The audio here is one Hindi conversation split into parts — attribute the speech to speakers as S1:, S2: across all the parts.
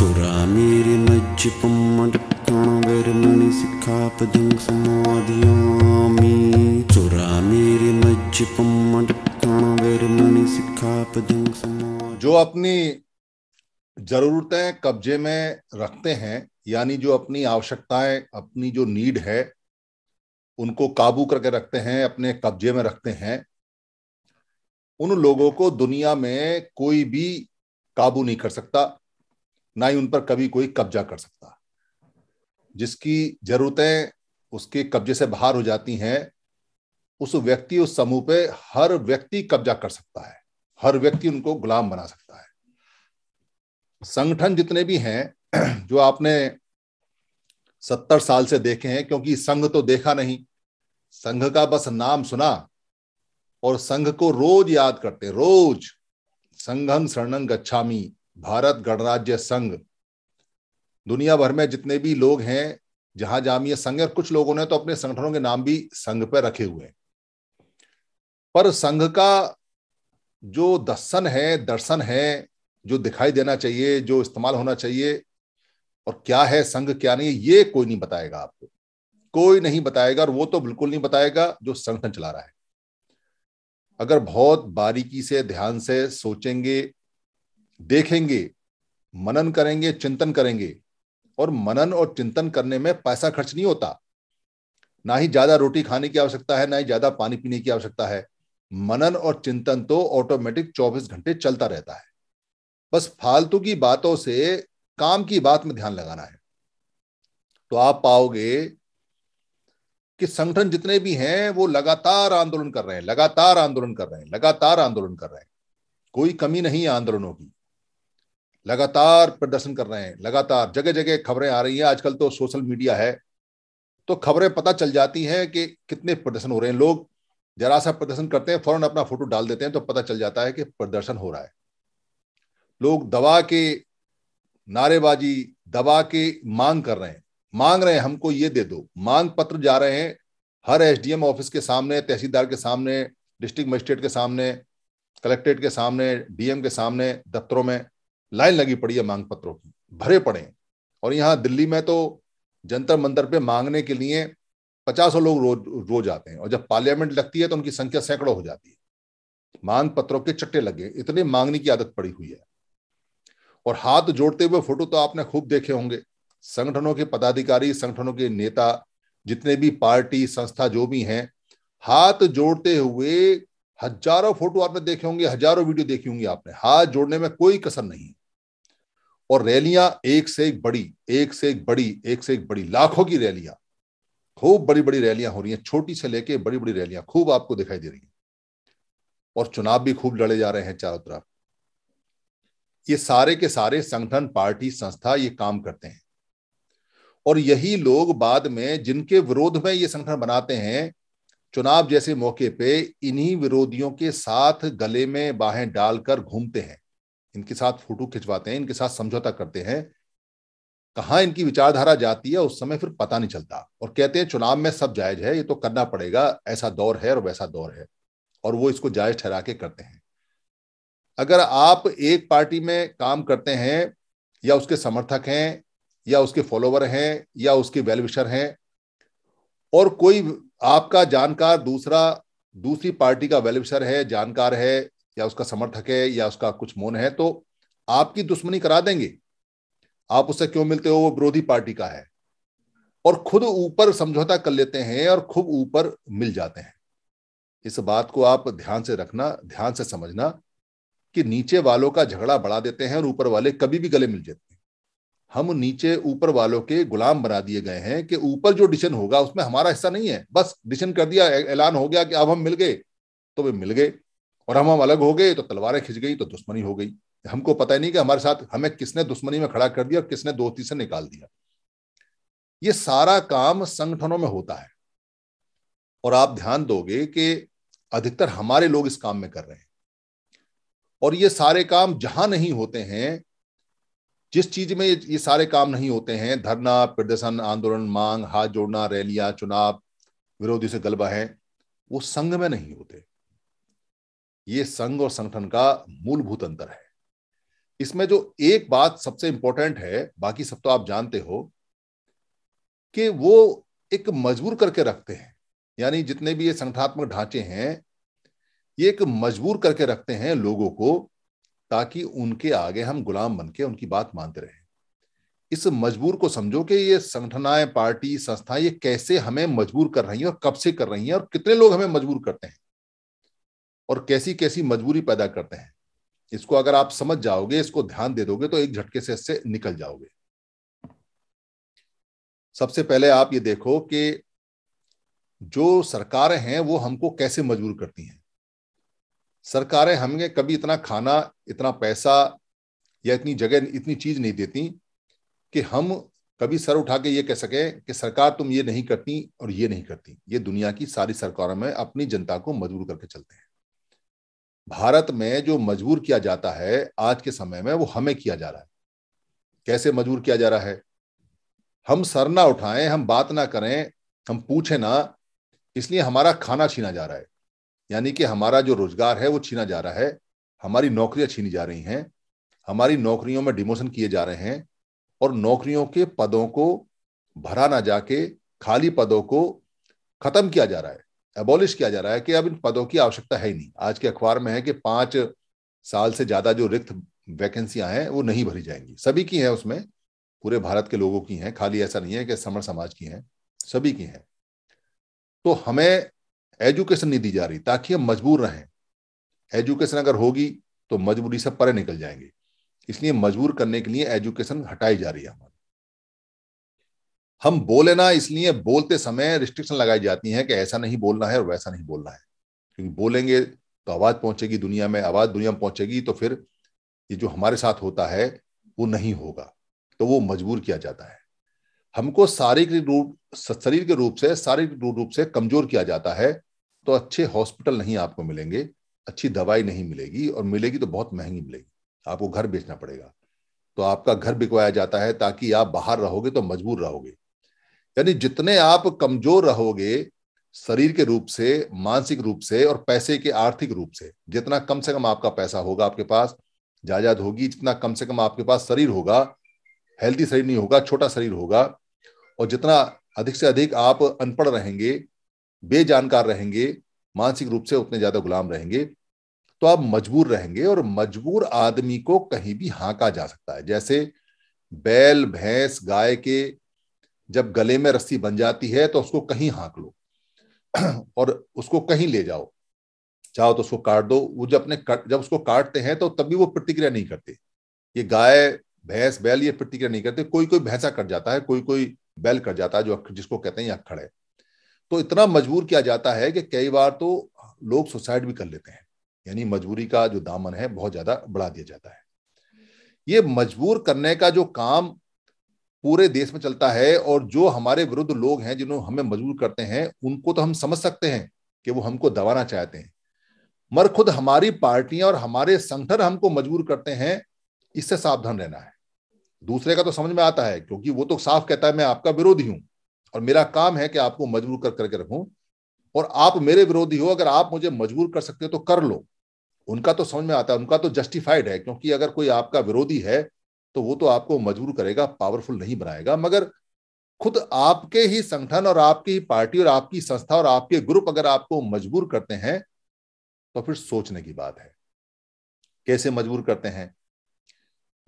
S1: चोरा मेरे मज्ज पम्मण मणि सिखा पदंग समाधियामी चोरा मेरे मज्ज पम्मण मणि सिखा पदंग समाधि
S2: जो अपनी जरूरतें कब्जे में रखते हैं यानी जो अपनी आवश्यकताएं अपनी जो नीड है उनको काबू करके रखते हैं अपने कब्जे में रखते हैं उन लोगों को दुनिया में कोई भी काबू नहीं कर सकता ना ही उन पर कभी कोई कब्जा कर सकता जिसकी जरूरतें उसके कब्जे से बाहर हो जाती हैं उस व्यक्ति उस समूह पे हर व्यक्ति कब्जा कर सकता है हर व्यक्ति उनको गुलाम बना सकता है संगठन जितने भी हैं जो आपने सत्तर साल से देखे हैं क्योंकि संघ तो देखा नहीं संघ का बस नाम सुना और संघ को रोज याद करते रोज संघम शरणंग गच्छामी भारत गणराज्य संघ दुनिया भर में जितने भी लोग हैं जहां जामिया संघ है और कुछ लोगों ने तो अपने संगठनों के नाम भी संघ पर रखे हुए हैं पर संघ का जो दर्शन है दर्शन है जो दिखाई देना चाहिए जो इस्तेमाल होना चाहिए और क्या है संघ क्या नहीं ये कोई नहीं बताएगा आपको कोई नहीं बताएगा और वो तो बिल्कुल नहीं बताएगा जो संगठन चला रहा है अगर बहुत बारीकी से ध्यान से सोचेंगे देखेंगे मनन करेंगे चिंतन करेंगे और मनन और चिंतन करने में पैसा खर्च नहीं होता ना ही ज्यादा रोटी खाने की आवश्यकता है ना ही ज्यादा पानी पीने की आवश्यकता है मनन और चिंतन तो ऑटोमेटिक 24 घंटे चलता रहता है बस फालतू की बातों से काम की बात में ध्यान लगाना है तो आप पाओगे कि संगठन जितने भी हैं वो लगातार आंदोलन कर रहे हैं लगातार आंदोलन कर रहे हैं लगातार आंदोलन कर रहे हैं कोई कमी नहीं है आंदोलनों की लगातार प्रदर्शन कर रहे हैं लगातार जगह जगह खबरें आ रही हैं आजकल तो सोशल मीडिया है तो खबरें पता चल जाती हैं कि कितने प्रदर्शन हो रहे हैं लोग जरा सा प्रदर्शन करते हैं फौरन अपना फोटो डाल देते हैं तो पता चल जाता है कि प्रदर्शन हो रहा है लोग दवा के नारेबाजी दवा के मांग कर रहे हैं मांग रहे हैं हमको ये दे दो मांग पत्र जा रहे हैं हर एसडीएम ऑफिस के सामने तहसीलदार के सामने डिस्ट्रिक्ट मजिस्ट्रेट के सामने कलेक्ट्रेट के सामने डीएम के सामने दफ्तरों में लाइन लगी पड़ी है मांग पत्रों की भरे पड़े हैं और यहाँ दिल्ली में तो जंतर मंतर पे मांगने के लिए पचासों लोग रोज रोज आते हैं और जब पार्लियामेंट लगती है तो उनकी संख्या सैकड़ों हो जाती है मांग पत्रों के चट्टे लगे इतने मांगने की आदत पड़ी हुई है और हाथ जोड़ते हुए फोटो तो आपने खूब देखे होंगे संगठनों के पदाधिकारी संगठनों के नेता जितने भी पार्टी संस्था जो भी हैं हाथ जोड़ते हुए हजारों फोटो आपने देखे होंगे हजारों वीडियो देखी होंगी आपने हाथ जोड़ने में कोई कसर नहीं और रैलियां एक से एक बड़ी एक से एक बड़ी एक से एक बड़ी लाखों की रैलियां खूब बड़ी बड़ी रैलियां हो रही हैं छोटी से लेके बड़ी बड़ी रैलियां खूब आपको दिखाई दे रही हैं और चुनाव भी खूब लड़े जा रहे हैं चारों तरफ ये सारे के सारे संगठन पार्टी संस्था ये काम करते हैं और यही लोग बाद में जिनके विरोध में ये संगठन बनाते हैं चुनाव जैसे मौके पे इन्हीं विरोधियों के साथ गले में बाहें डालकर घूमते हैं इनके साथ फोटो खिंचवाते हैं इनके साथ समझौता करते हैं कहाँ इनकी विचारधारा जाती है उस समय फिर पता नहीं चलता और कहते हैं चुनाव में सब जायज है ये तो करना पड़ेगा ऐसा दौर है और वैसा दौर है और वो इसको जायज ठहरा के करते हैं अगर आप एक पार्टी में काम करते हैं या उसके समर्थक हैं या उसके फॉलोवर हैं या उसके वेलविशर हैं और कोई आपका जानकार दूसरा दूसरी पार्टी का वेलविशर है जानकार है या उसका समर्थक है या उसका कुछ मौन है तो आपकी दुश्मनी करा देंगे आप उससे क्यों मिलते हो वो विरोधी पार्टी का है और खुद ऊपर समझौता कर लेते हैं और खूब ऊपर मिल जाते हैं इस बात को आप ध्यान से रखना ध्यान से समझना कि नीचे वालों का झगड़ा बढ़ा देते हैं और ऊपर वाले कभी भी गले मिल जाते हैं हम नीचे ऊपर वालों के गुलाम बना दिए गए हैं कि ऊपर जो डिसीजन होगा उसमें हमारा हिस्सा नहीं है बस डिसीजन कर दिया ऐलान हो गया कि अब हम मिल गए तो वे मिल गए और हम हम अलग हो गए तो तलवारें खिंच गई तो दुश्मनी हो गई हमको पता ही नहीं कि हमारे साथ हमें किसने दुश्मनी में खड़ा कर दिया और किसने दोस्ती से निकाल दिया ये सारा काम संगठनों में होता है और आप ध्यान दोगे कि अधिकतर हमारे लोग इस काम में कर रहे हैं और ये सारे काम जहां नहीं होते हैं जिस चीज में ये सारे काम नहीं होते हैं धरना प्रदर्शन आंदोलन मांग हाथ जोड़ना रैलियां चुनाव विरोधी से गलबा है वो संघ में नहीं होते ये संघ और संगठन का मूलभूत अंतर है इसमें जो एक बात सबसे इंपॉर्टेंट है बाकी सब तो आप जानते हो कि वो एक मजबूर करके रखते हैं यानी जितने भी ये संगठनात्मक ढांचे हैं ये एक मजबूर करके रखते हैं लोगों को ताकि उनके आगे हम गुलाम बन के उनकी बात मानते रहे इस मजबूर को समझो कि ये संगठनाएं पार्टी संस्थाएं ये कैसे हमें मजबूर कर रही हैं और कब से कर रही हैं और कितने लोग हमें मजबूर करते हैं और कैसी कैसी मजबूरी पैदा करते हैं इसको अगर आप समझ जाओगे इसको ध्यान दे दोगे तो एक झटके से इससे निकल जाओगे सबसे पहले आप ये देखो कि जो सरकारें हैं वो हमको कैसे मजबूर करती हैं सरकारें हमें कभी इतना खाना इतना पैसा या इतनी जगह इतनी चीज नहीं देती कि हम कभी सर उठा के ये कह सकें कि सरकार तुम ये नहीं करती और ये नहीं करती ये दुनिया की सारी सरकारों में अपनी जनता को मजबूर करके चलते हैं भारत में जो मजबूर किया जाता है आज के समय में वो हमें किया जा रहा है कैसे मजबूर किया जा रहा है हम सर ना उठाएं हम बात ना करें हम पूछे ना इसलिए हमारा खाना छीना जा रहा है यानी कि हमारा जो रोजगार है वो छीना जा रहा है हमारी नौकरियां छीनी जा रही हैं हमारी नौकरियों में डिमोशन किए जा रहे हैं और नौकरियों के पदों को भरा ना जाके खाली पदों को खत्म किया जा रहा है एबॉलिश किया जा रहा है कि अब इन पदों की आवश्यकता है ही नहीं आज के अखबार में है कि पांच साल से ज्यादा जो रिक्त वैकेंसियां हैं वो नहीं भरी जाएंगी सभी की हैं उसमें पूरे भारत के लोगों की हैं खाली ऐसा नहीं है कि समर समाज की हैं सभी की हैं तो हमें एजुकेशन नहीं दी जा रही ताकि हम मजबूर रहें एजुकेशन अगर होगी तो मजबूरी से परे निकल जाएंगे इसलिए मजबूर करने के लिए एजुकेशन हटाई जा रही है हमारे हम बोले ना इसलिए बोलते समय रिस्ट्रिक्शन लगाई जाती है कि ऐसा नहीं बोलना है और वैसा नहीं बोलना है क्योंकि बोलेंगे तो आवाज पहुंचेगी दुनिया में आवाज दुनिया में पहुंचेगी तो फिर ये जो हमारे साथ होता है वो नहीं होगा तो वो मजबूर किया जाता है हमको शारीरिक रूप शरीर के रूप से शारीरिक रूप से कमजोर किया जाता है तो अच्छे हॉस्पिटल नहीं आपको मिलेंगे अच्छी दवाई नहीं मिलेगी और मिलेगी तो बहुत महंगी मिलेगी आपको घर बेचना पड़ेगा तो आपका घर बिकवाया जाता है ताकि आप बाहर रहोगे तो मजबूर रहोगे यानी जितने आप कमजोर रहोगे शरीर के रूप से मानसिक रूप से और पैसे के आर्थिक रूप से जितना कम से कम आपका पैसा होगा आपके पास जायदाद होगी जितना कम से कम आपके पास शरीर होगा हेल्थी शरीर नहीं होगा छोटा शरीर होगा और जितना अधिक से अधिक आप अनपढ़ रहेंगे बेजानकार रहेंगे मानसिक रूप से उतने ज्यादा गुलाम रहेंगे तो आप मजबूर रहेंगे और मजबूर आदमी को कहीं भी हाँका जा सकता है जैसे बैल भैंस गाय के जब गले में रस्सी बन जाती है तो उसको कहीं हाँक लो और उसको कहीं ले जाओ चाहो तो उसको काट दो वो जब अपने जब उसको काटते हैं तो तभी वो प्रतिक्रिया नहीं करते ये गाय भैंस बैल ये प्रतिक्रिया नहीं करते कोई कोई भैंसा कट जाता है कोई कोई बैल कट जाता है जो जिसको कहते हैं अक्खड़ है तो इतना मजबूर किया जाता है कि कई बार तो लोग सुसाइड भी कर लेते हैं यानी मजबूरी का जो दामन है बहुत ज्यादा बढ़ा दिया जाता है ये मजबूर करने का जो काम पूरे देश में चलता है और जो हमारे विरुद्ध लोग हैं जिन्होंने हमें मजबूर करते हैं उनको तो हम समझ सकते हैं कि वो हमको दबाना चाहते हैं मगर खुद हमारी पार्टियां और हमारे संगठन हमको मजबूर करते हैं इससे सावधान रहना है दूसरे का तो समझ में आता है क्योंकि वो तो साफ कहता है मैं आपका विरोधी हूं और मेरा काम है कि आपको मजबूर कर करके रखूं और आप मेरे विरोधी हो अगर आप मुझे मजबूर कर सकते हो तो कर लो उनका तो समझ में आता है उनका तो जस्टिफाइड है क्योंकि अगर कोई आपका विरोधी है तो वो तो आपको मजबूर करेगा पावरफुल नहीं बनाएगा मगर खुद आपके ही संगठन और आपकी ही पार्टी और आपकी संस्था और आपके ग्रुप अगर आपको मजबूर करते हैं तो फिर सोचने की बात है कैसे मजबूर करते हैं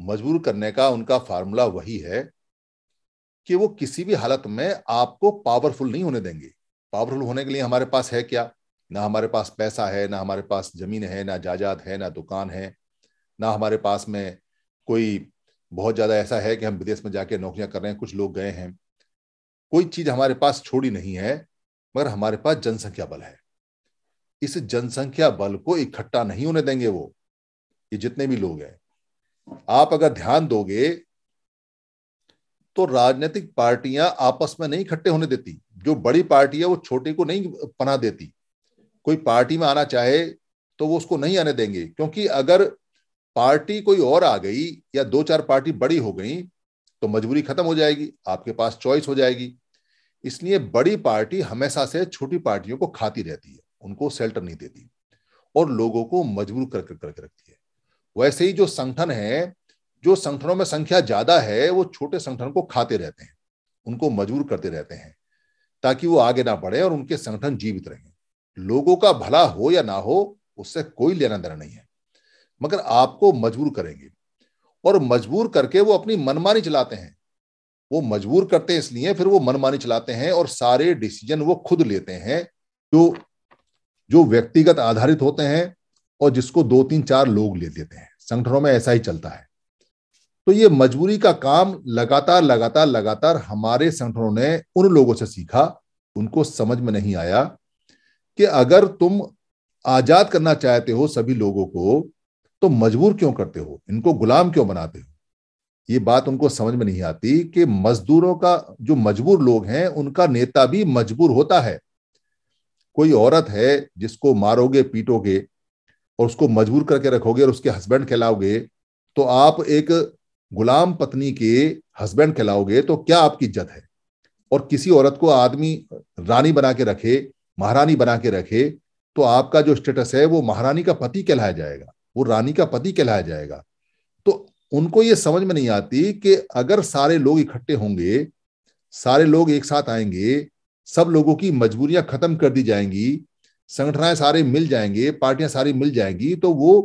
S2: मजबूर करने का उनका फार्मूला वही है कि वो किसी भी हालत में आपको पावरफुल नहीं होने देंगे पावरफुल होने के लिए हमारे पास है क्या ना हमारे पास पैसा है ना हमारे पास जमीन है ना जायदाद है ना दुकान है ना हमारे पास में कोई बहुत ज़्यादा ऐसा है कि हम विदेश में जाके नौकरियां कर रहे हैं कुछ लोग गए हैं कोई चीज़ हमारे पास छोड़ी नहीं है मगर हमारे पास जनसंख्या बल है इस जनसंख्या बल को इकट्ठा नहीं होने देंगे वो ये जितने भी लोग हैं आप अगर ध्यान दोगे तो राजनीतिक पार्टियां आपस में नहीं इकट्ठे होने देती जो बड़ी पार्टी है वो छोटे को नहीं पना देती कोई पार्टी में आना चाहे तो वो उसको नहीं आने देंगे क्योंकि अगर पार्टी कोई और आ गई या दो चार पार्टी बड़ी हो गई तो मजबूरी खत्म हो जाएगी आपके पास चॉइस हो जाएगी इसलिए बड़ी पार्टी हमेशा से छोटी पार्टियों को खाती रहती है उनको सेल्टर नहीं देती और लोगों को मजबूर कर करके कर, कर, रखती है वैसे ही जो संगठन है जो संगठनों में संख्या ज्यादा है वो छोटे संगठन को खाते रहते हैं उनको मजबूर करते रहते हैं ताकि वो आगे ना बढ़े और उनके संगठन जीवित रहें लोगों का भला हो या ना हो उससे कोई लेना देना नहीं है मगर आपको मजबूर करेंगे और मजबूर करके वो अपनी मनमानी चलाते हैं वो मजबूर करते हैं इसलिए फिर वो मनमानी चलाते हैं और सारे डिसीजन वो खुद लेते हैं जो जो व्यक्तिगत आधारित होते हैं और जिसको दो तीन चार लोग ले लेते हैं संगठनों में ऐसा ही चलता है तो ये मजबूरी का काम लगातार लगातार लगातार हमारे संगठनों ने उन लोगों से सीखा उनको समझ में नहीं आया कि अगर तुम आजाद करना चाहते हो सभी लोगों को तो मजबूर क्यों करते हो इनको गुलाम क्यों बनाते हो ये बात उनको समझ में नहीं आती कि मजदूरों का जो मजबूर लोग हैं उनका नेता भी मजबूर होता है कोई औरत है जिसको मारोगे पीटोगे और उसको मजबूर करके रखोगे और उसके हस्बैंड कहलाओगे तो आप एक गुलाम पत्नी के हस्बैंड कहलाओगे तो क्या आपकी इज्जत है और किसी औरत को आदमी रानी बना के रखे महारानी बना के रखे तो आपका जो स्टेटस है वो महारानी का पति कहलाया जाएगा वो रानी का पति कहलाया जाएगा तो उनको ये समझ में नहीं आती कि अगर सारे लोग इकट्ठे होंगे सारे लोग एक साथ आएंगे सब लोगों की मजबूरियां खत्म कर दी जाएंगी संगठनाएं सारे मिल जाएंगे पार्टियां सारी मिल जाएंगी तो वो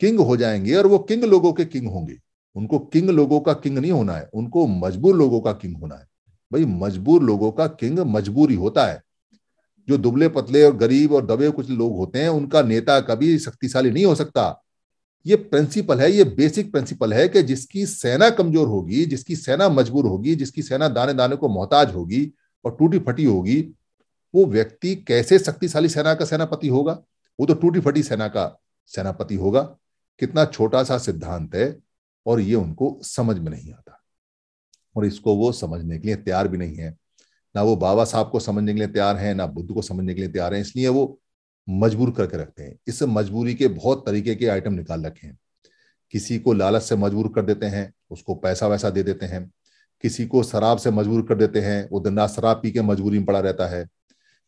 S2: किंग हो जाएंगे और वो किंग लोगों के किंग होंगे उनको किंग लोगों का किंग नहीं होना है उनको मजबूर लोगों का किंग होना है भाई मजबूर लोगों का किंग मजबूरी होता है जो दुबले पतले और गरीब और दबे कुछ लोग होते हैं उनका नेता कभी शक्तिशाली नहीं हो सकता ये प्रिंसिपल है ये बेसिक प्रिंसिपल है कि जिसकी सेना कमजोर होगी जिसकी सेना मजबूर होगी जिसकी सेना दाने दाने को मोहताज होगी और टूटी फटी होगी वो व्यक्ति कैसे शक्तिशाली सेना का सेनापति होगा वो तो टूटी फटी सेना का सेनापति होगा कितना छोटा सा सिद्धांत है और ये उनको समझ में नहीं आता और इसको वो समझने के लिए तैयार भी नहीं है ना वो बाबा साहब को समझने के लिए तैयार है ना बुद्ध को समझने के लिए तैयार है इसलिए वो मजबूर करके रखते हैं इस मजबूरी के बहुत तरीके के आइटम निकाल रखे हैं किसी को लालच से मजबूर कर देते हैं उसको पैसा वैसा दे देते हैं किसी को शराब से मजबूर कर देते हैं वो दिन रात शराब पी के मजबूरी में पड़ा रहता है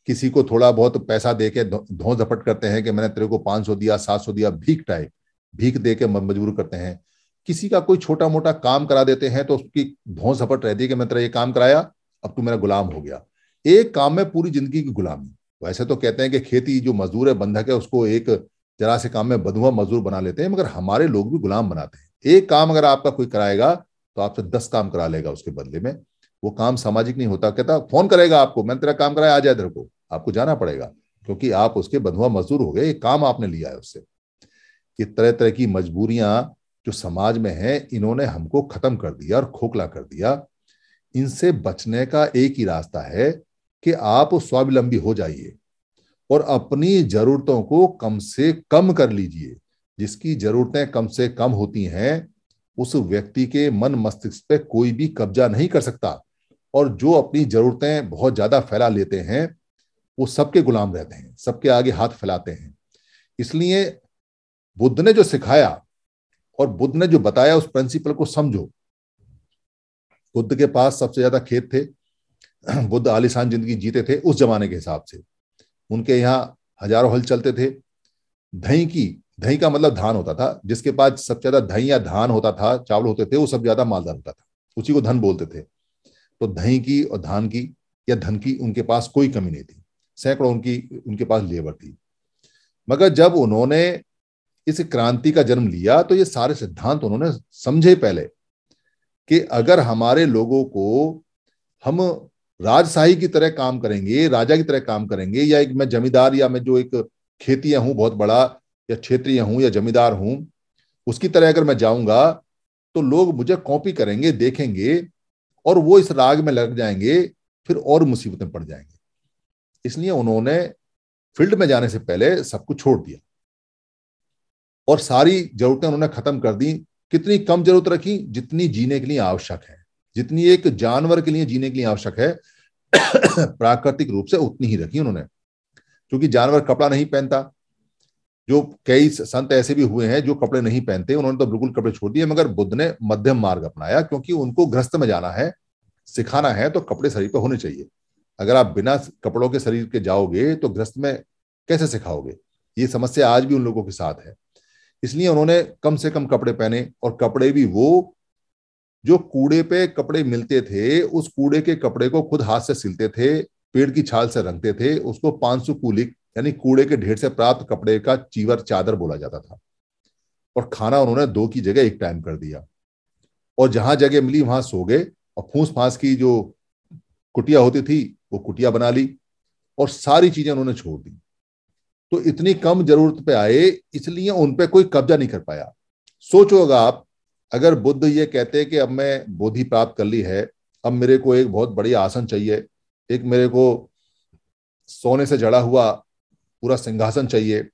S2: किसी को थोड़ा बहुत पैसा दे के धों झपट करते हैं कि मैंने तेरे को पांच सौ दिया सात सौ दिया भीख टाइप भीख दे के मजबूर करते हैं किसी का कोई छोटा मोटा काम करा देते हैं तो उसकी धों झपट रहती है कि मैं तेरा ये काम कराया अब तू मेरा गुलाम हो गया एक काम में पूरी जिंदगी की गुलामी वैसे तो, तो कहते हैं कि खेती जो मजदूर है बंधक है उसको एक जरा से काम में बधुआ मजदूर बना लेते हैं मगर हमारे लोग भी गुलाम बनाते हैं एक काम अगर आपका कोई कराएगा तो आपसे दस काम करा लेगा उसके बदले में वो काम सामाजिक नहीं होता कहता फोन करेगा आपको मैंने तेरा काम कराया आ जाए इधर को आपको जाना पड़ेगा क्योंकि आप उसके बधुआ मजदूर हो गए ये काम आपने लिया है उससे ये तरह तरह की मजबूरियां जो समाज में हैं इन्होंने हमको खत्म कर दिया और खोखला कर दिया इनसे बचने का एक ही रास्ता है कि आप स्वावलंबी हो जाइए और अपनी जरूरतों को कम से कम कर लीजिए जिसकी जरूरतें कम से कम होती हैं उस व्यक्ति के मन मस्तिष्क पे कोई भी कब्जा नहीं कर सकता और जो अपनी जरूरतें बहुत ज्यादा फैला लेते हैं वो सबके गुलाम रहते हैं सबके आगे हाथ फैलाते हैं इसलिए बुद्ध ने जो सिखाया और बुद्ध ने जो बताया उस प्रिंसिपल को समझो बुद्ध के पास सबसे ज्यादा खेत थे बुद्ध आलिशान जिंदगी जीते थे उस जमाने के हिसाब से उनके यहाँ हजारों हल चलते थे दही की दही का मतलब धान होता था जिसके पास सबसे ज्यादा दही या धान होता था चावल होते थे वो सबसे ज्यादा मालदार होता था उसी को धन बोलते थे तो दही की और धान की या धन की उनके पास कोई कमी नहीं थी सैकड़ों उनकी उनके पास लेबर थी मगर जब उन्होंने इस क्रांति का जन्म लिया तो ये सारे सिद्धांत उन्होंने समझे पहले कि अगर हमारे लोगों को हम राजशाही की तरह काम करेंगे राजा की तरह काम करेंगे या एक मैं जमींदार या मैं जो एक खेती हूं बहुत बड़ा या क्षेत्रीय हूं या जमींदार हूं उसकी तरह अगर मैं जाऊंगा तो लोग मुझे कॉपी करेंगे देखेंगे और वो इस राग में लग जाएंगे फिर और मुसीबतें पड़ जाएंगे इसलिए उन्होंने फील्ड में जाने से पहले सब कुछ छोड़ दिया और सारी जरूरतें उन्होंने खत्म कर दी कितनी कम जरूरत रखी जितनी जीने के लिए आवश्यक है जितनी एक जानवर के लिए जीने के लिए आवश्यक है प्राकृतिक रूप से उतनी ही रखी उन्होंने क्योंकि जानवर कपड़ा नहीं पहनता जो कई संत ऐसे भी हुए हैं जो कपड़े नहीं पहनते उन्होंने तो बिल्कुल कपड़े छोड़ दिए मगर बुद्ध ने मध्यम मार्ग अपनाया क्योंकि उनको ग्रस्त में जाना है सिखाना है तो कपड़े शरीर पर होने चाहिए अगर आप बिना कपड़ों के शरीर के जाओगे तो ग्रस्त में कैसे सिखाओगे ये समस्या आज भी उन लोगों के साथ है इसलिए उन्होंने कम से कम कपड़े पहने और कपड़े भी वो जो कूड़े पे कपड़े मिलते थे उस कूड़े के कपड़े को खुद हाथ से सिलते थे पेड़ की छाल से रंगते थे उसको पांच सौ कुलिक यानी कूड़े के ढेर से प्राप्त कपड़े का चीवर चादर बोला जाता था और खाना उन्होंने दो की जगह एक टाइम कर दिया और जहां जगह मिली वहां सो गए और फूस फांस की जो कुटिया होती थी वो कुटिया बना ली और सारी चीजें उन्होंने छोड़ दी तो इतनी कम जरूरत पे आए इसलिए उन पे कोई कब्जा नहीं कर पाया सोचो अगर आप अगर बुद्ध ये कहते कि अब मैं बोधि प्राप्त कर ली है अब मेरे को एक बहुत बड़ी आसन चाहिए एक मेरे को सोने से जड़ा हुआ पूरा सिंहासन चाहिए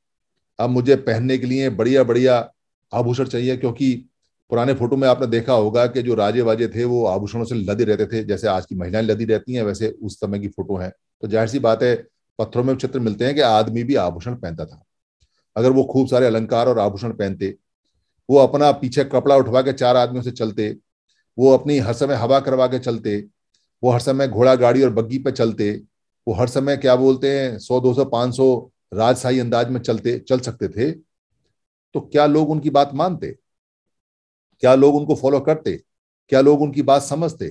S2: अब मुझे पहनने के लिए बढ़िया बढ़िया आभूषण चाहिए क्योंकि पुराने फोटो में आपने देखा होगा कि जो राजे वाजे थे वो आभूषणों से लदे रहते थे जैसे आज की महिलाएं लदी रहती हैं वैसे उस समय की फोटो है तो जाहिर सी बात है पत्थरों में चित्र मिलते हैं कि आदमी भी आभूषण पहनता था अगर वो खूब सारे अलंकार और आभूषण पहनते वो अपना पीछे कपड़ा उठवा के चार आदमियों से चलते वो अपनी हर समय हवा करवा के चलते वो हर समय घोड़ा गाड़ी और बग्गी पे चलते वो हर समय क्या बोलते हैं सौ दो सौ पांच सौ राजशाही अंदाज में चलते चल सकते थे तो क्या लोग उनकी बात मानते क्या लोग उनको फॉलो करते क्या लोग उनकी बात समझते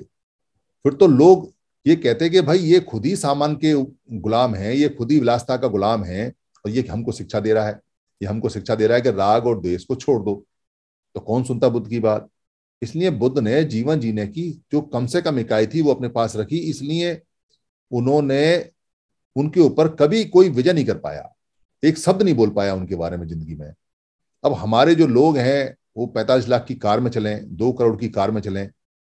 S2: फिर तो लोग ये कहते कि भाई ये खुद ही सामान के गुलाम है ये खुद ही विलासता का गुलाम है और ये हमको शिक्षा दे रहा है ये हमको शिक्षा दे रहा है कि राग और द्वेष को छोड़ दो तो कौन सुनता बुद्ध की बात इसलिए बुद्ध ने जीवन जीने की जो कम से कम इकाई थी वो अपने पास रखी इसलिए उन्होंने उनके ऊपर कभी कोई विजय नहीं कर पाया एक शब्द नहीं बोल पाया उनके बारे में जिंदगी में अब हमारे जो लोग हैं वो पैंतालीस लाख की कार में चलें दो करोड़ की कार में चलें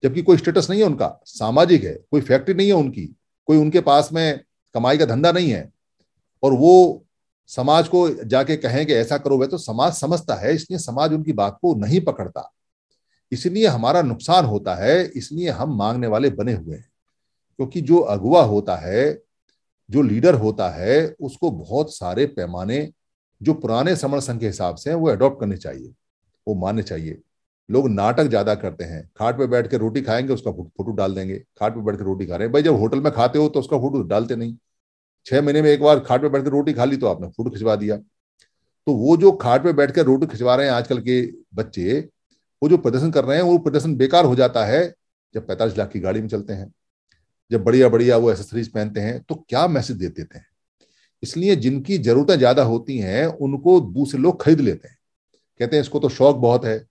S2: जबकि कोई स्टेटस नहीं है उनका सामाजिक है कोई फैक्ट्री नहीं है उनकी कोई उनके पास में कमाई का धंधा नहीं है और वो समाज को जाके कहें कि ऐसा करो वह तो समाज समझता है इसलिए समाज उनकी बात को नहीं पकड़ता इसलिए हमारा नुकसान होता है इसलिए हम मांगने वाले बने हुए हैं क्योंकि जो अगुआ होता है जो लीडर होता है उसको बहुत सारे पैमाने जो पुराने समण संघ के हिसाब से हैं वो अडॉप्ट करने चाहिए वो मानने चाहिए लोग नाटक ज्यादा करते हैं खाट पे बैठ के रोटी खाएंगे उसका फोटो डाल देंगे खाट पे बैठ के रोटी खा रहे हैं भाई जब होटल में खाते हो तो उसका फोटो डालते नहीं छह महीने में एक बार खाट पे बैठकर रोटी खा ली तो आपने फोटो खिंचवा दिया तो वो जो खाट पे बैठकर रोटी खिंचवा रहे हैं आजकल के बच्चे वो जो प्रदर्शन कर रहे हैं वो प्रदर्शन बेकार हो जाता है जब पैंतालीस लाख की गाड़ी में चलते हैं जब बढ़िया बढ़िया वो एसेसरीज पहनते हैं तो क्या मैसेज दे देते हैं इसलिए जिनकी जरूरतें ज्यादा होती हैं उनको दूसरे लोग खरीद लेते हैं कहते हैं इसको तो शौक बहुत है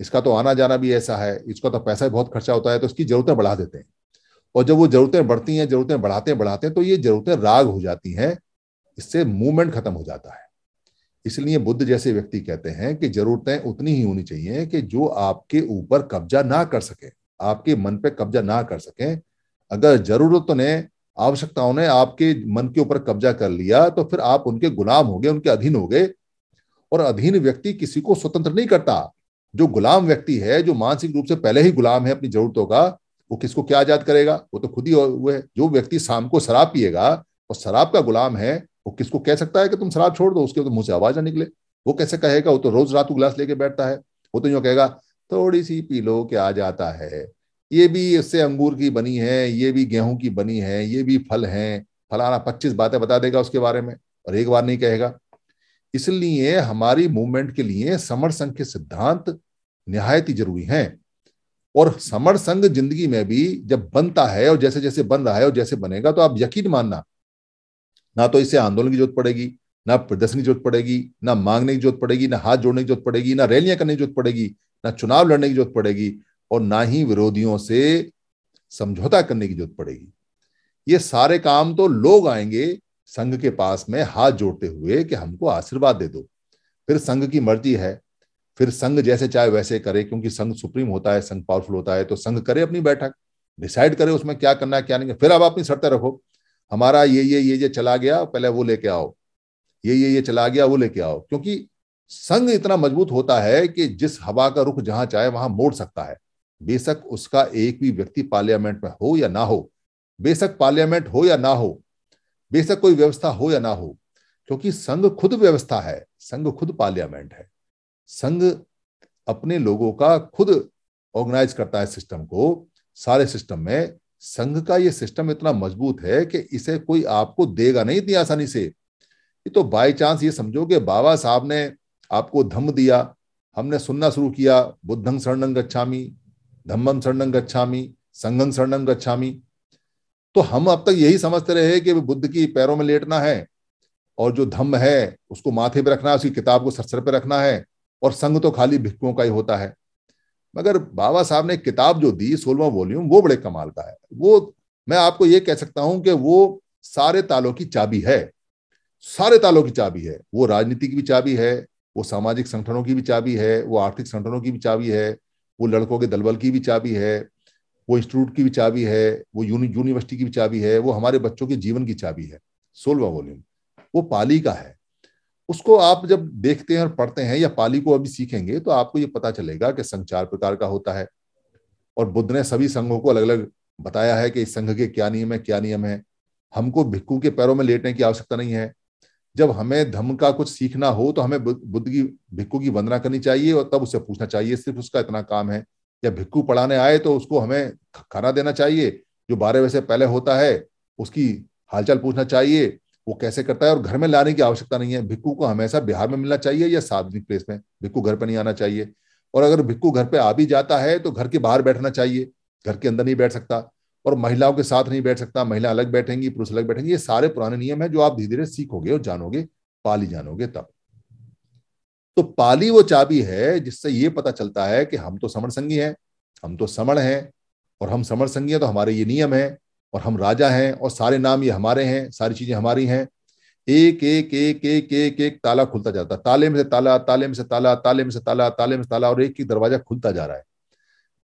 S2: इसका तो आना जाना भी ऐसा है इसका तो पैसा भी बहुत खर्चा होता है तो इसकी जरूरतें बढ़ा देते हैं और जब वो जरूरतें बढ़ती हैं जरूरतें बढ़ाते बढ़ाते तो ये जरूरतें राग हो जाती हैं इससे मूवमेंट खत्म हो जाता है इसलिए बुद्ध जैसे व्यक्ति कहते हैं कि जरूरतें उतनी ही होनी चाहिए कि जो आपके ऊपर कब्जा ना कर सके आपके मन पे कब्जा ना कर सके अगर जरूरतों ने आवश्यकताओं ने आपके मन के ऊपर कब्जा कर लिया तो फिर आप उनके गुलाम हो गए उनके अधीन हो गए और अधीन व्यक्ति किसी को स्वतंत्र नहीं करता जो गुलाम व्यक्ति है जो मानसिक रूप से पहले ही गुलाम है अपनी जरूरतों का वो किसको क्या आजाद करेगा वो तो खुद ही हुए जो व्यक्ति शाम को शराब पिएगा और शराब का गुलाम है वो किसको कह सकता है कि तुम शराब छोड़ दो उसके तो मुंह से आवाज ना निकले वो कैसे कहेगा वो तो रोज रात को गिलास लेके बैठता है वो तो यूँ कहेगा थोड़ी सी पी लो क्या आ जाता है ये भी इससे अंगूर की बनी है ये भी गेहूं की बनी है ये भी फल है फलाना पच्चीस बातें बता देगा उसके बारे में और एक बार नहीं कहेगा इसलिए हमारी मूवमेंट के लिए समर संघ के सिद्धांत निहायत ही जरूरी हैं और समर संघ जिंदगी में भी जब बनता है और जैसे जैसे बन रहा है और जैसे बनेगा तो आप यकीन मानना ना तो इससे आंदोलन की जरूरत पड़ेगी ना प्रदर्शन की जरूरत पड़ेगी ना मांगने की जरूरत पड़ेगी ना हाथ जोड़ने की जरूरत पड़ेगी ना रैलियां करने की जरूरत पड़ेगी ना चुनाव लड़ने की जरूरत पड़ेगी और ना ही विरोधियों से समझौता करने की जरूरत पड़ेगी ये सारे काम तो लोग आएंगे संघ के पास में हाथ जोड़ते हुए कि हमको आशीर्वाद दे दो फिर संघ की मर्जी है फिर संघ जैसे चाहे वैसे करे क्योंकि संघ सुप्रीम होता है संघ पावरफुल होता है तो संघ करे अपनी बैठक डिसाइड करे उसमें क्या करना है क्या नहीं फिर आप अपनी शर्तें रखो हमारा ये ये ये ये चला गया पहले वो लेके आओ ये ये ये चला गया वो लेके आओ क्योंकि संघ इतना मजबूत होता है कि जिस हवा का रुख जहां चाहे वहां मोड़ सकता है बेशक उसका एक भी व्यक्ति पार्लियामेंट में हो या ना हो बेशक पार्लियामेंट हो या ना हो बेशक कोई व्यवस्था हो या ना हो क्योंकि संघ खुद व्यवस्था है संघ खुद पार्लियामेंट है संघ अपने लोगों का खुद ऑर्गेनाइज करता है सिस्टम को सारे सिस्टम में संघ का ये सिस्टम इतना मजबूत है कि इसे कोई आपको देगा नहीं इतनी आसानी से ये तो बाई चांस ये समझो कि बाबा साहब ने आपको धम दिया हमने सुनना शुरू किया बुद्धंग शरणं गच्छामी धम्मम शरणं गच्छामी संगम शरणं गच्छामी तो हम अब तक यही समझते रहे कि बुद्ध की पैरों में लेटना है और जो धम्म है उसको माथे पर रखना है उसकी किताब को सरसर पर रखना है और संघ तो खाली भिक्कुओं का ही होता है मगर बाबा साहब ने किताब जो दी सोलवा वॉल्यूम वो बड़े कमाल का है वो मैं आपको ये कह सकता हूं कि वो सारे तालों की चाबी है सारे तालों की चाबी है वो राजनीति की भी चाबी है वो सामाजिक संगठनों की भी चाबी है वो आर्थिक संगठनों की भी चाबी है वो लड़कों के दलबल की भी चाबी है वो इंस्टीट्यूट की भी चाबी है वो यूनिवर्सिटी की भी चाबी है वो हमारे बच्चों के जीवन की चाबी है सोलवा वॉल्यूम वो पाली का है उसको आप जब देखते हैं और पढ़ते हैं या पाली को अभी सीखेंगे तो आपको ये पता चलेगा कि संघ चार प्रकार का होता है और बुद्ध ने सभी संघों को अलग अलग बताया है कि इस संघ के क्या नियम है क्या नियम है हमको भिक्कू के पैरों में लेटने की आवश्यकता नहीं है जब हमें धम्म का कुछ सीखना हो तो हमें बुद्ध की भिक्कू की वंदना करनी चाहिए और तब उससे पूछना चाहिए सिर्फ उसका इतना काम है या भिक्कू पढ़ाने आए तो उसको हमें खाना देना चाहिए जो बारह बजे से पहले होता है उसकी हालचाल पूछना चाहिए वो कैसे करता है और घर में लाने की आवश्यकता नहीं है भिक्कू को हमेशा बिहार में मिलना चाहिए या सार्वजनिक प्लेस में भिक्कू घर पर नहीं आना चाहिए और अगर भिक्कू घर पर आ भी जाता है तो घर के बाहर बैठना चाहिए घर के अंदर नहीं बैठ सकता और महिलाओं के साथ नहीं बैठ सकता महिला अलग बैठेंगी पुरुष अलग बैठेंगे ये सारे पुराने नियम है जो आप धीरे धीरे सीखोगे और जानोगे पाली जानोगे तब तो पाली वो चाबी है जिससे ये पता चलता है कि हम तो समण संगी हैं हम तो समण हैं और हम समण संगी हैं तो हमारे ये नियम है और हम राजा हैं और सारे नाम ये हमारे हैं सारी चीजें हमारी हैं एक एक एक एक एक एक ताला खुलता जाता ताले में से ताला ताले में से ताला ताले में से ताला ताले में से ताला और एक एक दरवाजा खुलता जा रहा है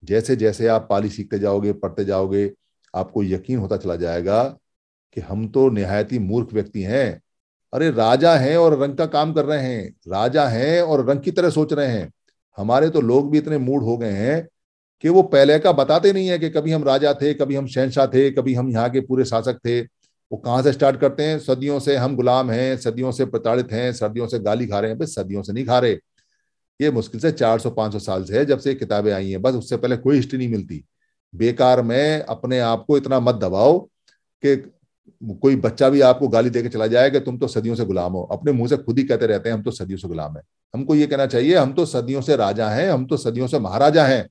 S2: जैसे जैसे आप पाली सीखते जाओगे पढ़ते जाओगे आपको यकीन होता चला जाएगा कि हम तो निहायती मूर्ख व्यक्ति हैं अरे राजा हैं और रंग का काम कर रहे हैं राजा हैं और रंग की तरह सोच रहे हैं हमारे तो लोग भी इतने मूड हो गए हैं कि वो पहले का बताते नहीं है कि कभी हम राजा थे कभी हम शहनशाह थे कभी हम यहाँ के पूरे शासक थे वो कहाँ से स्टार्ट करते हैं सदियों से हम गुलाम हैं सदियों से प्रताड़ित हैं सदियों से गाली खा रहे हैं भाई सदियों से नहीं खा रहे ये मुश्किल से 400-500 साल से है जब से किताबें आई हैं बस उससे पहले कोई हिस्ट्री नहीं मिलती बेकार में अपने आप को इतना मत दबाओ कि कोई बच्चा भी आपको गाली देकर चला जाए कि तुम तो सदियों से गुलाम हो अपने मुंह से खुद ही कहते रहते हैं हम तो सदियों से गुलाम है हमको ये कहना चाहिए हम तो सदियों से राजा हैं हम तो सदियों से महाराजा हैं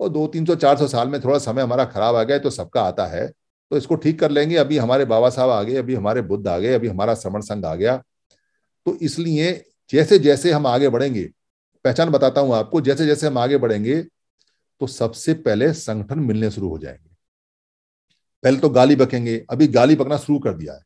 S2: और दो तीन सौ चार सौ साल में थोड़ा समय हमारा खराब आ गया तो सबका आता है तो इसको ठीक कर लेंगे अभी हमारे बाबा साहब आ गए अभी हमारे बुद्ध आ गए अभी हमारा श्रवण संघ आ गया तो इसलिए जैसे जैसे हम आगे बढ़ेंगे पहचान बताता हूं आपको जैसे जैसे हम आगे बढ़ेंगे तो सबसे पहले संगठन मिलने शुरू हो जाएंगे पहले तो गाली बकेंगे अभी गाली बकना शुरू कर दिया है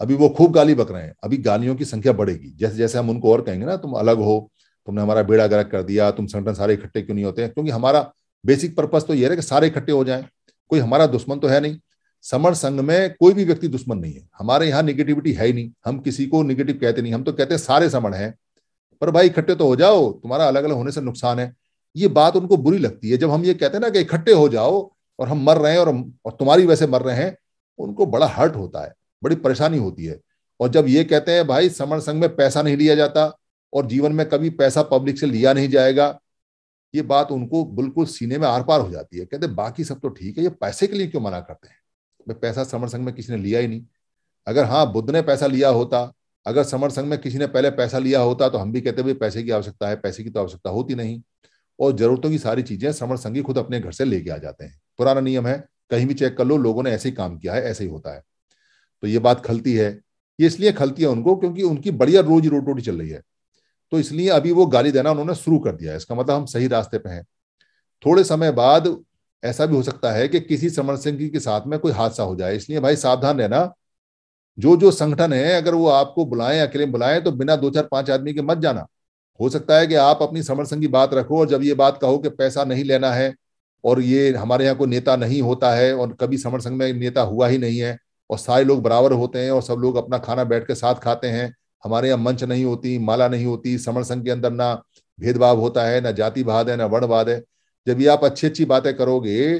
S2: अभी वो खूब गाली बक रहे हैं अभी गालियों की संख्या बढ़ेगी जैसे जैसे हम उनको और कहेंगे ना तुम अलग हो तुमने हमारा बेड़ा गर्क कर दिया तुम संगठन सारे इकट्ठे क्यों नहीं होते क्योंकि हमारा बेसिक पर्पज तो यह है कि सारे इकट्ठे हो जाए कोई हमारा दुश्मन तो है नहीं समर संघ में कोई भी व्यक्ति दुश्मन नहीं है हमारे यहाँ निगेटिविटी है ही नहीं हम किसी को निगेटिव कहते नहीं हम तो कहते हैं सारे समण हैं पर भाई इकट्ठे तो हो जाओ तुम्हारा अलग अलग होने से नुकसान है ये बात उनको बुरी लगती है जब हम ये कहते हैं ना कि इकट्ठे हो जाओ और हम मर रहे हैं और और तुम्हारी वैसे मर रहे हैं उनको बड़ा हर्ट होता है बड़ी परेशानी होती है और जब ये कहते हैं भाई समर संघ में पैसा नहीं लिया जाता और जीवन में कभी पैसा पब्लिक से लिया नहीं जाएगा ये बात उनको बिल्कुल सीने में आर पार हो जाती है कहते बाकी सब तो ठीक है ये पैसे के लिए क्यों मना करते हैं भाई पैसा समर संघ में किसी ने लिया ही नहीं अगर हाँ बुद्ध ने पैसा लिया होता अगर समर संघ में किसी ने पहले पैसा लिया होता तो हम भी कहते भाई पैसे की आवश्यकता है पैसे की तो आवश्यकता होती नहीं और जरूरतों की सारी चीजें समर संघी खुद अपने घर से लेके आ जाते हैं पुराना नियम है कहीं भी चेक कर लो लोगों ने ऐसे ही काम किया है ऐसे ही होता है तो ये बात खलती है ये इसलिए खलती है उनको क्योंकि उनकी बढ़िया रोजी रोटी चल रही है तो इसलिए अभी वो गाली देना उन्होंने शुरू कर दिया इसका मतलब हम सही रास्ते पे हैं थोड़े समय बाद ऐसा भी हो सकता है कि किसी समर सिंह के साथ में कोई हादसा हो जाए इसलिए भाई सावधान रहना जो जो संगठन है अगर वो आपको बुलाएं अकेले बुलाएं तो बिना दो चार पांच आदमी के मत जाना हो सकता है कि आप अपनी समर्थन की बात रखो और जब ये बात कहो कि पैसा नहीं लेना है और ये हमारे यहाँ कोई नेता नहीं होता है और कभी संघ में नेता हुआ ही नहीं है और सारे लोग बराबर होते हैं और सब लोग अपना खाना बैठ के साथ खाते हैं हमारे यहाँ मंच नहीं होती माला नहीं होती समर संघ के अंदर ना भेदभाव होता है ना जातिवाद है ना वर्णवाद है जब ये आप अच्छी अच्छी बातें करोगे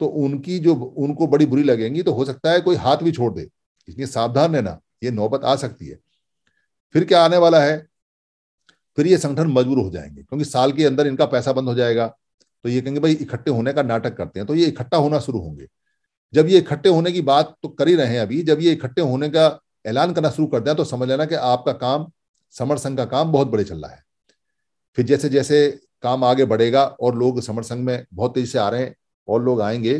S2: तो उनकी जो उनको बड़ी बुरी लगेंगी तो हो सकता है कोई हाथ भी छोड़ दे इसलिए सावधान रहना ये नौबत आ सकती है फिर क्या आने वाला है फिर ये संगठन मजबूर हो जाएंगे क्योंकि साल के अंदर इनका पैसा बंद हो जाएगा तो ये कहेंगे भाई इकट्ठे होने का नाटक करते हैं तो ये इकट्ठा होना शुरू होंगे जब ये इकट्ठे होने की बात तो कर ही रहे हैं अभी जब ये इकट्ठे होने का ऐलान करना शुरू कर दिया तो समझ लेना कि आपका काम समर संघ का काम बहुत बड़े चल रहा है फिर जैसे जैसे काम आगे बढ़ेगा और लोग समर संघ में बहुत तेजी से आ रहे हैं और लोग आएंगे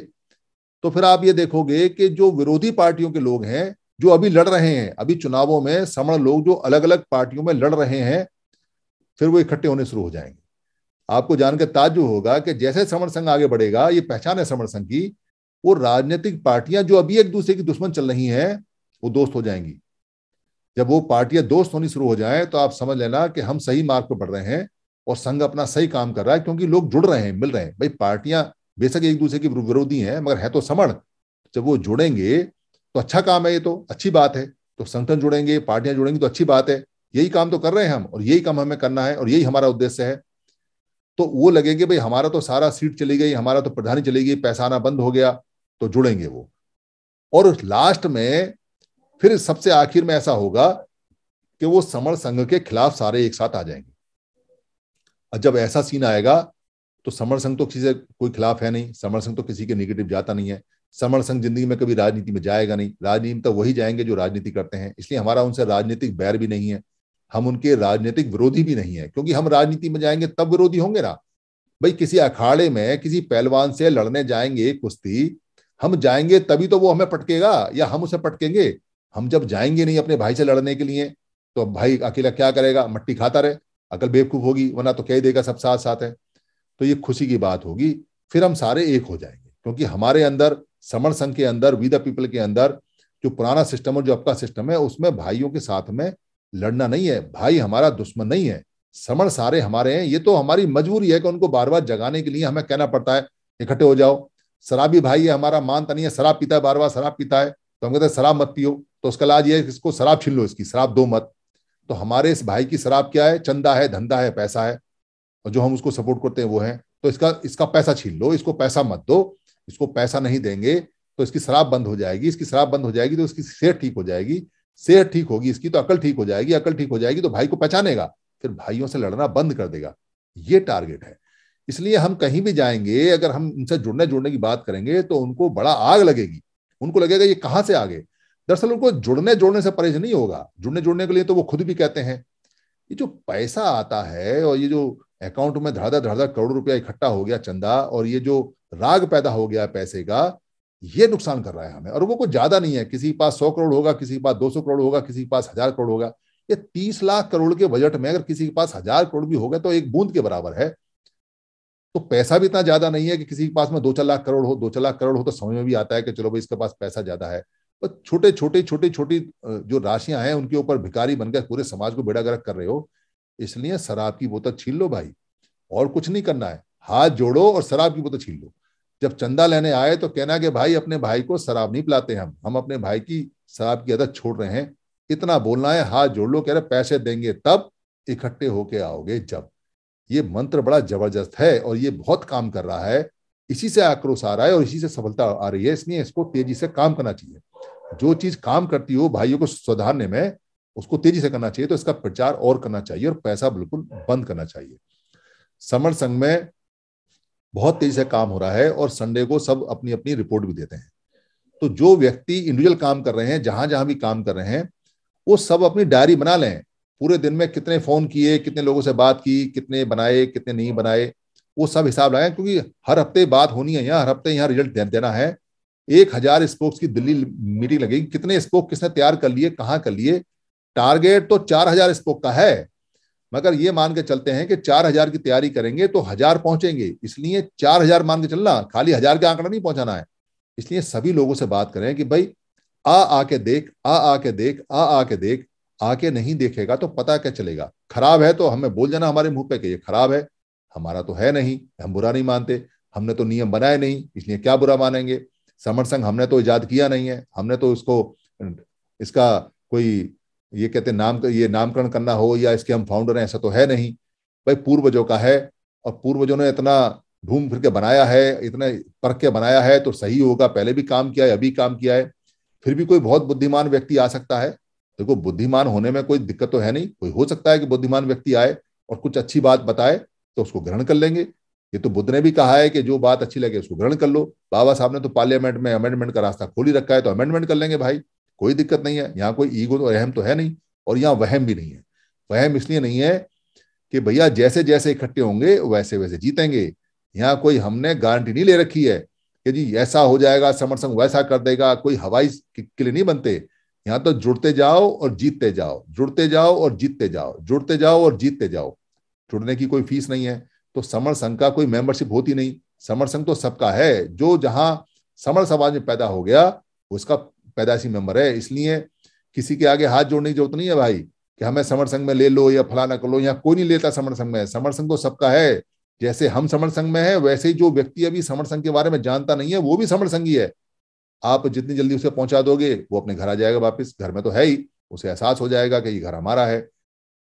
S2: तो फिर आप ये देखोगे कि जो विरोधी पार्टियों के लोग हैं जो अभी लड़ रहे हैं अभी चुनावों में समण लोग जो अलग अलग पार्टियों में लड़ रहे हैं फिर वो इकट्ठे होने शुरू हो जाएंगे आपको जानकर ताजु होगा कि जैसे समर संघ आगे बढ़ेगा ये पहचान है समर संघ की वो राजनीतिक पार्टियां जो अभी एक दूसरे की दुश्मन चल रही हैं वो दोस्त हो जाएंगी जब वो पार्टियां दोस्त होनी शुरू हो जाए तो आप समझ लेना कि हम सही मार्ग पर बढ़ रहे हैं और संघ अपना सही काम कर रहा है क्योंकि लोग जुड़ रहे हैं मिल रहे हैं भाई पार्टियां बेशक एक दूसरे की विरोधी हैं मगर है तो समण जब वो जुड़ेंगे तो अच्छा काम है ये तो अच्छी बात है तो संगठन जुड़ेंगे पार्टियां जुड़ेंगी तो अच्छी बात है यही काम तो कर रहे हैं हम और यही काम हमें करना है और यही हमारा उद्देश्य है तो वो लगेंगे भाई हमारा तो सारा सीट चली गई हमारा तो प्रधानी चली गई पैसा आना बंद हो गया तो जुड़ेंगे वो और लास्ट में फिर सबसे आखिर में ऐसा होगा कि वो समर संघ के खिलाफ सारे एक साथ आ जाएंगे और जब ऐसा सीन आएगा तो समर संघ तो किसी से कोई खिलाफ है नहीं समर संघ तो किसी के निगेटिव जाता नहीं है समर संघ जिंदगी में कभी राजनीति में जाएगा नहीं राजनीति में तो वही जाएंगे जो राजनीति करते हैं इसलिए हमारा उनसे राजनीतिक बैर भी नहीं है हम उनके राजनीतिक विरोधी भी नहीं है क्योंकि हम राजनीति में जाएंगे तब विरोधी होंगे ना भाई किसी अखाड़े में किसी पहलवान से लड़ने जाएंगे कुश्ती हम जाएंगे तभी तो वो हमें पटकेगा या हम उसे पटकेंगे हम जब जाएंगे नहीं अपने भाई से लड़ने के लिए तो भाई अकेला क्या करेगा मट्टी खाता रहे अकल बेवकूफ होगी वरना तो कह देगा सब साथ साथ है तो ये खुशी की बात होगी फिर हम सारे एक हो जाएंगे क्योंकि हमारे अंदर समर संघ के अंदर वी द पीपल के अंदर जो पुराना सिस्टम और जो आपका सिस्टम है उसमें भाइयों के साथ में लड़ना नहीं है भाई हमारा दुश्मन नहीं है समण सारे हमारे हैं ये तो हमारी मजबूरी है कि उनको बार बार जगाने के लिए हमें कहना पड़ता है इकट्ठे हो जाओ शराबी भाई है हमारा मानता तो नहीं है शराब पीता है बार बार शराब पीता है तो हम कहते हैं शराब मत पियो तो उसका लाज ये है इसको शराब छीन लो इसकी शराब दो मत तो हमारे इस भाई की शराब क्या है चंदा है धंधा है पैसा है और जो हम उसको सपोर्ट करते हैं वो है तो इसका इसका पैसा छीन लो इसको पैसा मत दो इसको पैसा नहीं देंगे तो इसकी शराब बंद हो जाएगी इसकी शराब बंद हो जाएगी तो इसकी सेहत ठीक हो जाएगी सेहत ठीक होगी इसकी तो अकल ठीक हो जाएगी अकल ठीक हो जाएगी तो भाई को पहचानेगा फिर भाइयों से लड़ना बंद कर देगा ये टारगेट है इसलिए हम कहीं भी जाएंगे अगर हम उनसे जुड़ने जुड़ने की बात करेंगे तो उनको बड़ा आग लगेगी उनको लगेगा ये कहां से आ गए दरअसल उनको जुड़ने जोड़ने से परहेज नहीं होगा जुड़ने जोड़ने के लिए तो वो खुद भी कहते हैं ये जो पैसा आता है और ये जो अकाउंट में धड़ाधा धड़ाधा करोड़ रुपया इकट्ठा हो गया चंदा और ये जो राग पैदा हो गया पैसे का ये नुकसान कर रहा है हमें और वो कोई ज्यादा नहीं है किसी के पास सौ करोड़ होगा किसी के पास दो सौ करोड़ होगा किसी के पास हजार करोड़ होगा ये तीस लाख करोड़ के बजट में अगर किसी के पास हजार करोड़ भी होगा तो एक बूंद के बराबर है तो पैसा भी इतना ज्यादा नहीं है कि किसी के पास में दो चार लाख करोड़ हो दो चार लाख करोड़ हो तो समझ में भी आता है कि चलो भाई इसके पास पैसा ज्यादा है पर छोटे छोटे छोटी छोटी जो राशियां हैं उनके ऊपर भिकारी बनकर पूरे समाज को बेड़ा गर्क कर रहे हो इसलिए शराब की बोतल छीन लो भाई और कुछ नहीं करना है हाथ जोड़ो और शराब की बोतल छीन लो जब चंदा लेने आए तो कहना कि भाई अपने भाई को शराब नहीं पिलाते हम हम अपने भाई की शराब की आदत छोड़ रहे हैं इतना बोलना है हाथ जोड़ लो कह रहे पैसे देंगे तब इकट्ठे होके आओगे जब ये मंत्र बड़ा जबरदस्त है और ये बहुत काम कर रहा है इसी से आक्रोश आ रहा है और इसी से सफलता आ रही है इसलिए इसको तेजी से काम करना चाहिए जो चीज काम करती हो भाइयों को सुधारने में उसको तेजी से करना चाहिए तो इसका प्रचार और करना चाहिए और पैसा बिल्कुल बंद करना चाहिए समर संघ में बहुत तेजी से काम हो रहा है और संडे को सब अपनी अपनी रिपोर्ट भी देते हैं तो जो व्यक्ति इंडिविजुअल काम कर रहे हैं जहां जहां भी काम कर रहे हैं वो सब अपनी डायरी बना लें पूरे दिन में कितने फ़ोन किए कितने लोगों से बात की कितने बनाए कितने नहीं बनाए वो सब हिसाब लगाए क्योंकि हर हफ्ते बात होनी है यहाँ हर हफ्ते यहाँ रिजल्ट देना है एक हजार स्पोक्स की दिल्ली मीटिंग लगेगी कितने स्पोक किसने तैयार कर लिए कहाँ कर लिए टारगेट तो चार हजार स्पोक का है मगर ये मान के चलते हैं कि चार हजार की तैयारी करेंगे तो हजार पहुंचेंगे इसलिए चार हजार मान के चलना खाली हजार का आंकड़ा नहीं पहुंचाना है इसलिए सभी लोगों से बात करें कि भाई आ आके देख आ आके देख आ आके देख आके नहीं देखेगा तो पता क्या चलेगा खराब है तो हमें बोल जाना हमारे मुंह पे कि ये खराब है हमारा तो है नहीं हम बुरा नहीं मानते हमने तो नियम बनाए नहीं इसलिए क्या बुरा मानेंगे समर संघ हमने तो ईजाद किया नहीं है हमने तो उसको इसका कोई ये कहते नाम ये नामकरण करना हो या इसके हम फाउंडर हैं ऐसा तो है नहीं भाई पूर्वजों का है और पूर्वजों ने इतना घूम फिर के बनाया है इतने परख के बनाया है तो सही होगा पहले भी काम किया है अभी काम किया है फिर भी कोई बहुत बुद्धिमान व्यक्ति आ सकता है देखो तो बुद्धिमान होने में कोई दिक्कत तो है नहीं कोई हो सकता है कि बुद्धिमान व्यक्ति आए और कुछ अच्छी बात बताए तो उसको ग्रहण कर लेंगे ये तो बुद्ध ने भी कहा है कि जो बात अच्छी लगे उसको ग्रहण कर लो बाबा साहब ने तो पार्लियामेंट में अमेंडमेंट का रास्ता खोल ही रखा है तो अमेंडमेंट कर लेंगे भाई कोई दिक्कत नहीं है यहाँ कोई ईगो तो अहम तो है नहीं और यहाँ वहम भी नहीं है वहम इसलिए नहीं है कि भैया जैसे जैसे इकट्ठे होंगे वैसे वैसे जीतेंगे यहाँ कोई हमने गारंटी नहीं ले रखी है कि जी ऐसा हो जाएगा समरसंग वैसा कर देगा कोई हवाई किले नहीं बनते यहाँ तो जुड़ते जाओ और जीतते जाओ जुड़ते जाओ और जीतते जाओ जुड़ते जाओ और जीतते जाओ जुड़ने की कोई फीस नहीं है तो समर संघ का कोई मेंबरशिप होती नहीं समर संघ तो सबका है जो जहां समर समाज में पैदा हो गया उसका पैदाशी मेंबर है इसलिए किसी के आगे हाथ जोड़ने की जरूरत नहीं है भाई कि हमें समर संघ में ले लो या फलाना कर लो या कोई नहीं लेता समर संघ में समर संघ तो सबका है जैसे हम समर संघ में है वैसे ही जो व्यक्ति अभी समर संघ के बारे में जानता नहीं है वो भी समर संघी है आप जितनी जल्दी उसे पहुंचा दोगे वो अपने घर आ जाएगा वापस घर में तो है ही उसे एहसास हो जाएगा कि ये घर हमारा है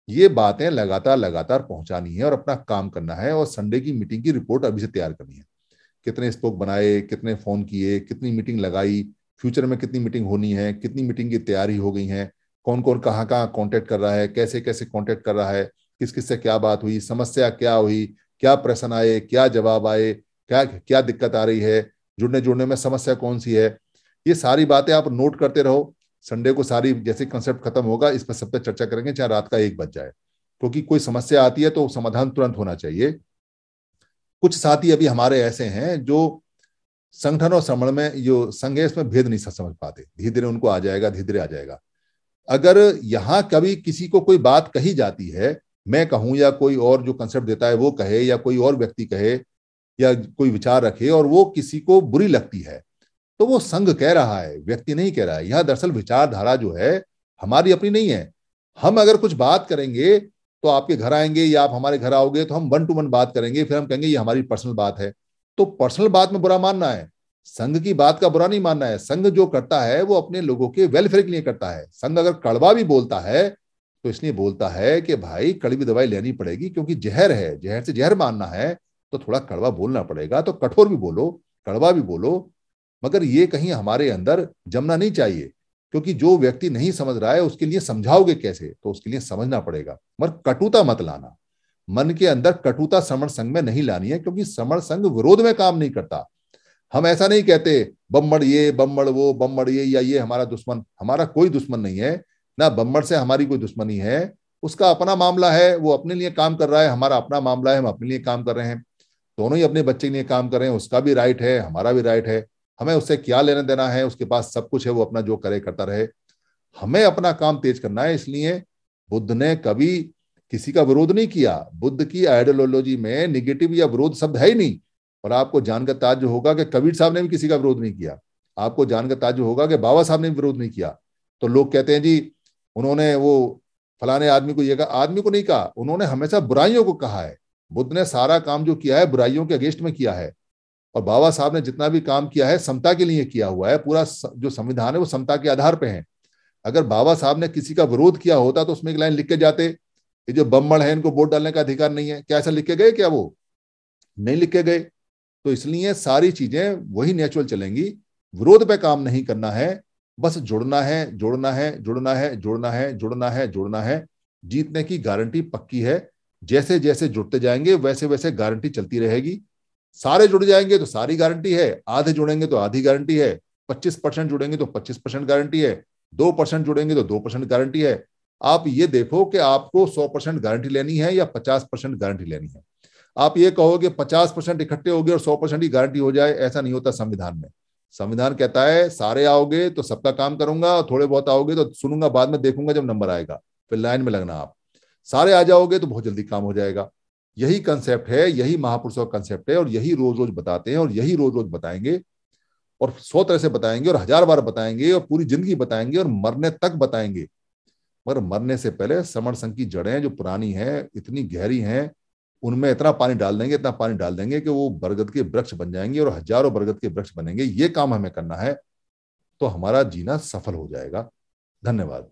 S2: ये बातें लगातार लगातार पहुंचानी है और अपना काम करना है और संडे की मीटिंग की रिपोर्ट अभी से तैयार करनी है कितने स्पोक बनाए कितने फोन किए कितनी मीटिंग लगाई फ्यूचर में कितनी मीटिंग होनी है कितनी मीटिंग की तैयारी हो गई है कौन कौन कहाँ कहाँ कॉन्टेक्ट कर रहा है कैसे कैसे कॉन्टेक्ट कर रहा है किस किस से क्या बात हुई समस्या क्या हुई क्या प्रश्न आए क्या जवाब आए क्या क्या दिक्कत आ रही है जुड़ने जुड़ने में समस्या कौन सी है ये सारी बातें आप नोट करते रहो संडे को सारी जैसे कंसेप्ट खत्म होगा इस पर सब पे चर्चा करेंगे चाहे रात का एक बज जाए क्योंकि कोई समस्या आती है तो समाधान तुरंत होना चाहिए कुछ साथी अभी हमारे ऐसे हैं जो संगठन और श्रमण में जो संघ है इसमें भेद नहीं समझ पाते धीरे धीरे उनको आ जाएगा धीरे धीरे आ जाएगा अगर यहाँ कभी किसी को कोई बात कही जाती है मैं कहूँ या कोई और जो कंसेप्ट देता है वो कहे या कोई और व्यक्ति कहे या कोई विचार रखे और वो किसी को बुरी लगती है तो वो संघ कह रहा है व्यक्ति नहीं कह रहा है यह दरअसल विचारधारा जो है हमारी अपनी नहीं है हम अगर कुछ बात करेंगे तो आपके घर आएंगे या आप हमारे घर आओगे तो हम वन टू वन बात करेंगे फिर हम कहेंगे ये हमारी पर्सनल बात है तो पर्सनल बात में बुरा मानना है संघ की बात का बुरा नहीं मानना है संघ जो करता है वो अपने लोगों के वेलफेयर के लिए करता है संघ अगर कड़वा भी बोलता है तो इसलिए बोलता है कि भाई कड़वी दवाई लेनी पड़ेगी क्योंकि जहर है जहर से जहर मानना है तो थोड़ा कड़वा बोलना पड़ेगा तो कठोर भी बोलो कड़वा भी बोलो मगर ये कहीं हमारे अंदर जमना नहीं चाहिए क्योंकि जो व्यक्ति नहीं समझ रहा है उसके लिए समझाओगे कैसे तो उसके लिए समझना पड़ेगा मगर कटुता मत लाना मन के अंदर कटुता समर संघ में नहीं लानी है क्योंकि समर संघ विरोध में काम नहीं करता हम ऐसा नहीं कहते बम्बड़ ये बम्बड़ वो बम्बड़ ये या ये हमारा दुश्मन हमारा कोई दुश्मन नहीं है ना बम्बड़ से हमारी कोई दुश्मनी है उसका अपना मामला है वो अपने लिए काम कर रहा है हमारा अपना मामला है हम अपने लिए काम कर रहे हैं दोनों ही अपने बच्चे के लिए काम कर रहे हैं उसका भी राइट है हमारा भी राइट है हमें उससे क्या लेने देना है उसके पास सब कुछ है वो अपना जो करे करता रहे हमें अपना काम तेज करना है इसलिए बुद्ध ने कभी किसी का विरोध नहीं किया बुद्ध की आइडियोलॉजी में निगेटिव या विरोध शब्द है ही नहीं और आपको जानकर ताज होगा कि कबीर साहब ने भी किसी का विरोध नहीं किया आपको जानकर ताज होगा कि बाबा साहब ने भी विरोध नहीं किया तो लोग कहते हैं जी उन्होंने वो फलाने आदमी को ये कहा आदमी को नहीं कहा उन्होंने हमेशा बुराइयों को कहा है बुद्ध ने सारा काम जो किया है बुराइयों के अगेंस्ट में किया है और बाबा साहब ने जितना भी काम किया है समता के लिए किया हुआ है पूरा जो संविधान है वो समता के आधार पर है अगर बाबा साहब ने किसी का विरोध किया होता तो उसमें एक लाइन लिख के जाते ये जो बम्बड़ है इनको वोट डालने का अधिकार नहीं है क्या ऐसा लिख के गए क्या वो नहीं लिख के गए तो इसलिए सारी चीजें वही नेचुरल चलेंगी विरोध पे काम नहीं करना है बस जुड़ना है जुड़ना है जुड़ना है जुड़ना है जुड़ना है जुड़ना है जीतने की गारंटी पक्की है जैसे जैसे जुड़ते जाएंगे वैसे वैसे गारंटी चलती रहेगी सारे जुड़ जाएंगे तो सारी गारंटी है आधे जुड़ेंगे तो आधी गारंटी है पच्चीस परसेंट जुड़ेंगे तो पच्चीस परसेंट गारंटी है दो परसेंट जुड़ेंगे तो दो परसेंट गारंटी है आप ये देखो कि आपको सौ परसेंट गारंटी लेनी है या पचास परसेंट गारंटी लेनी है आप ये कहो कि पचास परसेंट इकट्ठे हो गए और सौ परसेंट की गारंटी हो जाए ऐसा नहीं होता संविधान में संविधान कहता है सारे आओगे तो सबका काम करूंगा और थोड़े बहुत आओगे तो सुनूंगा बाद में देखूंगा जब नंबर आएगा फिर लाइन में लगना आप सारे आ जाओगे तो बहुत जल्दी काम हो जाएगा यही कंसेप्ट है यही महापुरुषों का कंसेप्ट है और यही रोज रोज बताते हैं और यही रोज रोज बताएंगे और सौ तरह से बताएंगे और हजार बार बताएंगे और पूरी जिंदगी बताएंगे और मरने तक बताएंगे मगर मरने से पहले समर संघ की जड़ें जो पुरानी हैं इतनी गहरी हैं उनमें इतना पानी डाल देंगे इतना पानी डाल देंगे कि वो बरगद के वृक्ष बन जाएंगे और हजारों बरगद के वृक्ष बनेंगे ये काम हमें करना है तो हमारा जीना सफल हो जाएगा धन्यवाद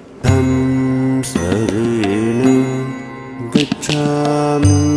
S1: तं सरेण गच्छामि